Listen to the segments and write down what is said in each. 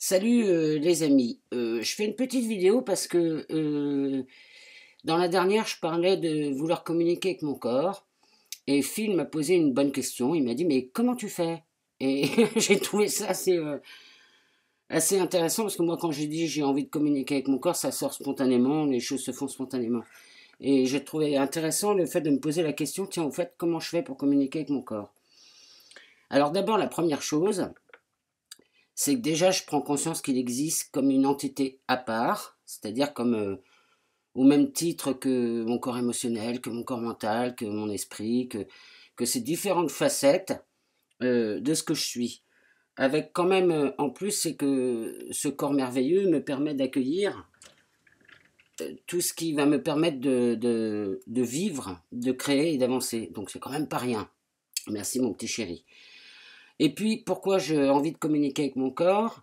Salut euh, les amis, euh, je fais une petite vidéo parce que euh, dans la dernière je parlais de vouloir communiquer avec mon corps et Phil m'a posé une bonne question, il m'a dit mais comment tu fais Et j'ai trouvé ça assez, assez intéressant parce que moi quand j'ai dit j'ai envie de communiquer avec mon corps ça sort spontanément, les choses se font spontanément. Et j'ai trouvé intéressant le fait de me poser la question, tiens au fait comment je fais pour communiquer avec mon corps Alors d'abord la première chose, c'est que déjà je prends conscience qu'il existe comme une entité à part, c'est-à-dire comme euh, au même titre que mon corps émotionnel, que mon corps mental, que mon esprit, que, que ces différentes facettes euh, de ce que je suis. Avec quand même euh, en plus, c'est que ce corps merveilleux me permet d'accueillir tout ce qui va me permettre de, de vivre, de créer et d'avancer. Donc c'est quand même pas rien. Merci mon petit chéri. Et puis, pourquoi j'ai envie de communiquer avec mon corps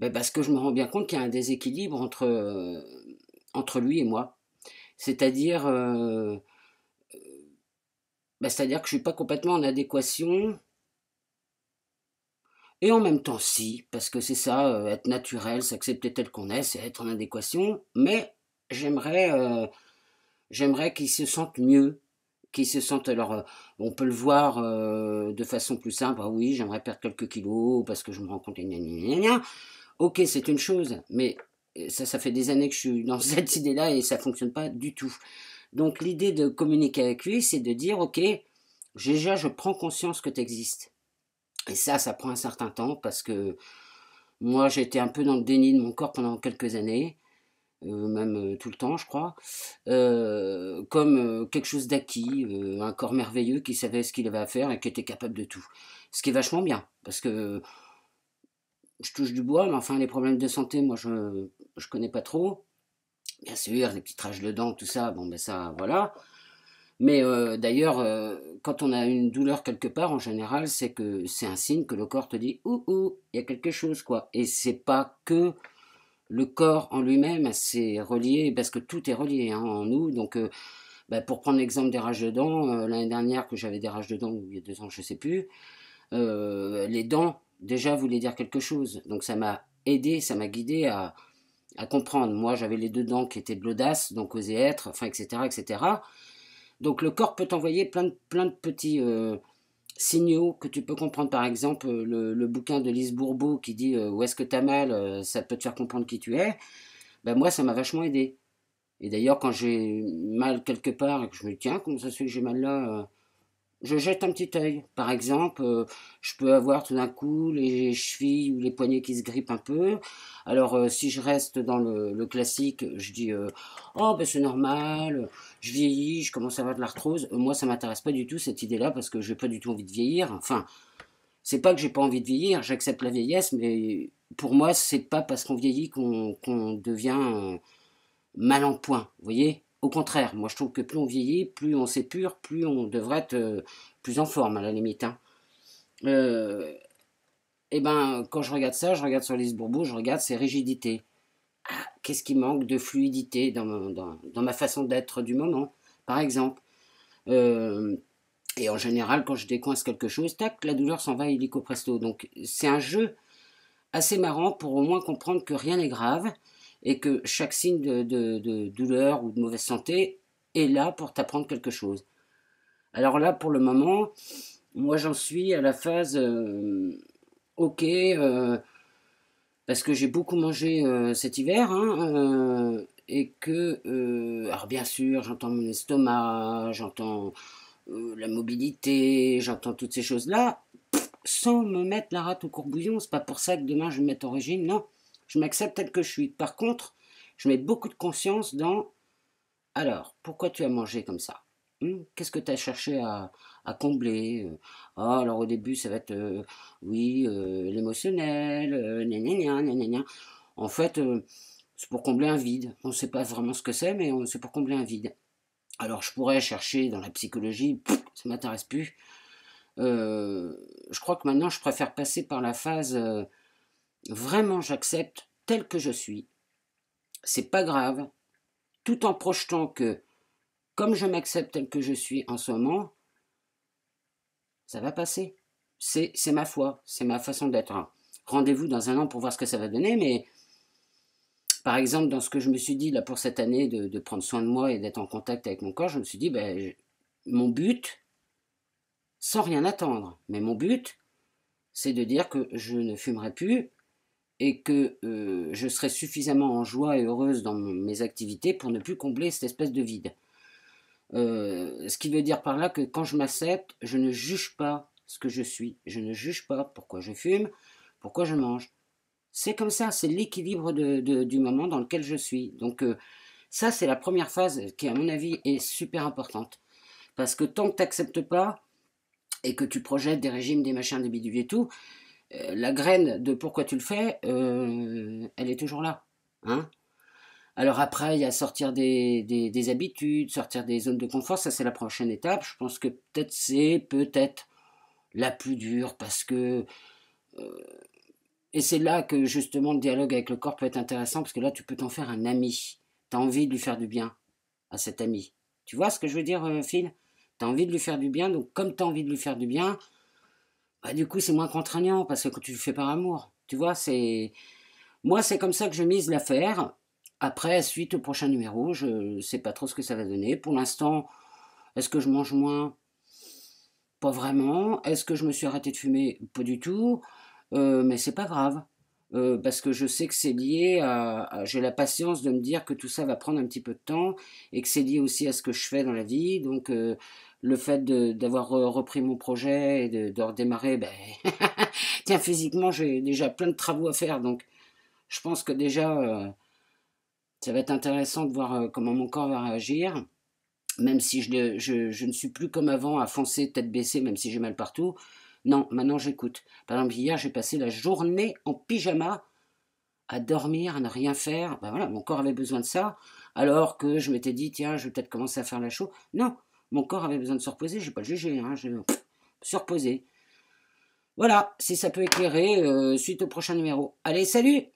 ben, Parce que je me rends bien compte qu'il y a un déséquilibre entre, euh, entre lui et moi. C'est-à-dire, euh, euh, ben, à dire que je ne suis pas complètement en adéquation. Et en même temps, si, parce que c'est ça, être naturel, s'accepter tel qu'on est, c'est être en adéquation. Mais j'aimerais, j'aimerais se sente mieux, qui se sentent alors euh, on peut le voir euh, de façon plus simple ah oui j'aimerais perdre quelques kilos parce que je me rends compte ok c'est une chose mais euh, ça ça fait des années que je suis dans cette idée là et ça fonctionne pas du tout donc l'idée de communiquer avec lui c'est de dire ok déjà je prends conscience que tu existes et ça ça prend un certain temps parce que moi j'étais un peu dans le déni de mon corps pendant quelques années euh, même euh, tout le temps, je crois, euh, comme quelque chose d'acquis, un corps merveilleux qui savait ce qu'il avait à faire et qui était capable de tout. Ce qui est vachement bien, parce que je touche du bois, mais enfin, les problèmes de santé, moi, je ne connais pas trop. Bien sûr, les petits trages de dents, tout ça, bon, ben ça, voilà. Mais d'ailleurs, quand on a une douleur quelque part, en général, c'est que c'est un signe que le corps te dit ouh ouh, il y a quelque chose quoi. Et c'est pas que le corps en lui-même, c'est relié, parce que tout est relié hein, en nous. Donc, euh, bah, pour prendre l'exemple des rages de dents, euh, l'année dernière que j'avais des rages de dents, il y a deux ans, je ne sais plus, euh, les dents, déjà, voulaient dire quelque chose. Donc, ça m'a aidé, ça m'a guidé à, comprendre. Moi, j'avais les deux dents qui étaient de l'audace, donc oser être, enfin, etc., etc. Donc, le corps peut envoyer plein plein de petits signaux que tu peux comprendre. Par exemple, le, bouquin de Lise Bourbeau qui dit euh, Où est-ce que t'as mal euh, Ça peut te faire comprendre qui tu es. Ben, moi, ça m'a vachement aidé. Et d'ailleurs, quand j'ai mal quelque part et que je me Tiens, comment ça se fait que j'ai mal là euh, je jette un petit œil. Par exemple, euh, je peux avoir tout d'un coup les chevilles ou les poignets qui se grippent un peu. Alors, euh, si je reste dans le, classique, je dis euh, Oh, ben c'est normal, je vieillis, je commence à avoir de l'arthrose. Moi, ça m'intéresse pas du tout cette idée-là parce que je n'ai pas du tout envie de vieillir. Enfin, c'est pas que j'ai pas envie de vieillir, j'accepte la vieillesse, mais pour moi, c'est pas parce qu'on vieillit qu'on devient mal en point. Vous voyez au contraire, moi je trouve que plus on vieillit, plus on s'épure, plus on devrait être euh, plus en forme à la limite. et hein. euh, eh ben quand je regarde ça, je regarde sur les bourbous, je regarde ses rigidités. Ah, qu'est-ce qui manque de fluidité dans ma, ma façon d'être du moment, par exemple euh, et en général, quand je décoince quelque chose, tac, la douleur s'en va illico presto. Donc c'est un jeu assez marrant pour au moins comprendre que rien n'est grave, et que chaque signe de, douleur ou de mauvaise santé est là pour t'apprendre quelque chose. Alors là, pour le moment, moi j'en suis à la phase euh, ok, euh, parce que j'ai beaucoup mangé euh, cet hiver, hein, et que, alors bien sûr, j'entends mon estomac, j'entends la mobilité, j'entends toutes ces choses-là, sans me mettre la rate au courbouillon, c'est pas pour ça que demain je vais me mettre en régime, non. Je m'accepte tel que je suis. Par contre, je mets beaucoup de conscience dans alors, pourquoi tu as mangé comme ça hmm? Qu'est-ce que tu as cherché à, combler ah, Alors au début, ça va être, euh, oui, euh, l'émotionnel, En fait, c'est pour combler un vide. On ne sait pas vraiment ce que c'est, mais c'est pour combler un vide. Alors je pourrais chercher dans la psychologie, ça m'intéresse plus. je crois que maintenant, je préfère passer par la phase Vraiment, j'accepte tel que je suis. C'est pas grave. Tout en projetant que, comme je m'accepte tel que je suis en ce moment, ça va passer. C'est ma foi, c'est ma façon d'être. Rendez-vous dans un an pour voir ce que ça va donner, mais par exemple, dans ce que je me suis dit là pour cette année de, prendre soin de moi et d'être en contact avec mon corps, je me suis dit, ben, mon but, sans rien attendre, mais mon but, c'est de dire que je ne fumerai plus, et que euh, je serai suffisamment en joie et heureuse dans mes activités pour ne plus combler cette espèce de vide. Euh, ce qui veut dire par là que quand je m'accepte, je ne juge pas ce que je suis, je ne juge pas pourquoi je fume, pourquoi je mange. C'est comme ça, c'est l'équilibre du moment dans lequel je suis. Donc euh, ça, c'est la première phase qui, à mon avis, est super importante. Parce que tant que tu n'acceptes pas et que tu projettes des régimes, des machins, des bidules et tout, euh, la graine de pourquoi tu le fais, euh, elle est toujours là. Hein. Alors après, il y a sortir des, des, habitudes, sortir des zones de confort, ça c'est la prochaine étape. Je pense que peut-être c'est peut-être la plus dure parce que... Euh, et c'est là que justement le dialogue avec le corps peut être intéressant parce que là tu peux t'en faire un ami. Tu as envie de lui faire du bien à cet ami. Tu vois ce que je veux dire, Phil Tu as envie de lui faire du bien, donc comme tu as envie de lui faire du bien, bah, du coup, c'est moins contraignant parce que tu le fais par amour. Tu vois, c'est. Moi, c'est comme ça que je mise l'affaire. Après, suite au prochain numéro, je ne sais pas trop ce que ça va donner. Pour l'instant, est-ce que je mange moins Pas vraiment. Est-ce que je me suis arrêté de fumer Pas du tout. Euh, mais c'est pas grave. Euh, parce que je sais que c'est lié à, j'ai la patience de me dire que tout ça va prendre un petit peu de temps et que c'est lié aussi à ce que je fais dans la vie. Donc euh, le fait d'avoir euh, repris mon projet et de, redémarrer, ben, tiens physiquement j'ai déjà plein de travaux à faire, donc je pense que déjà ça va être intéressant de voir comment mon corps va réagir. Même si je ne suis plus comme avant à foncer tête baissée, même si j'ai mal partout, non, maintenant j'écoute. Par exemple, hier, j'ai passé la journée en pyjama à dormir, à ne rien faire. Ben voilà, mon corps avait besoin de ça, alors que je m'étais dit, tiens, je vais peut-être commencer à faire la chaux. Non, mon corps avait besoin de se reposer, je vais pas le jugé, hein, je me reposer. Voilà, si ça peut éclairer, euh, suite au prochain numéro. Allez, salut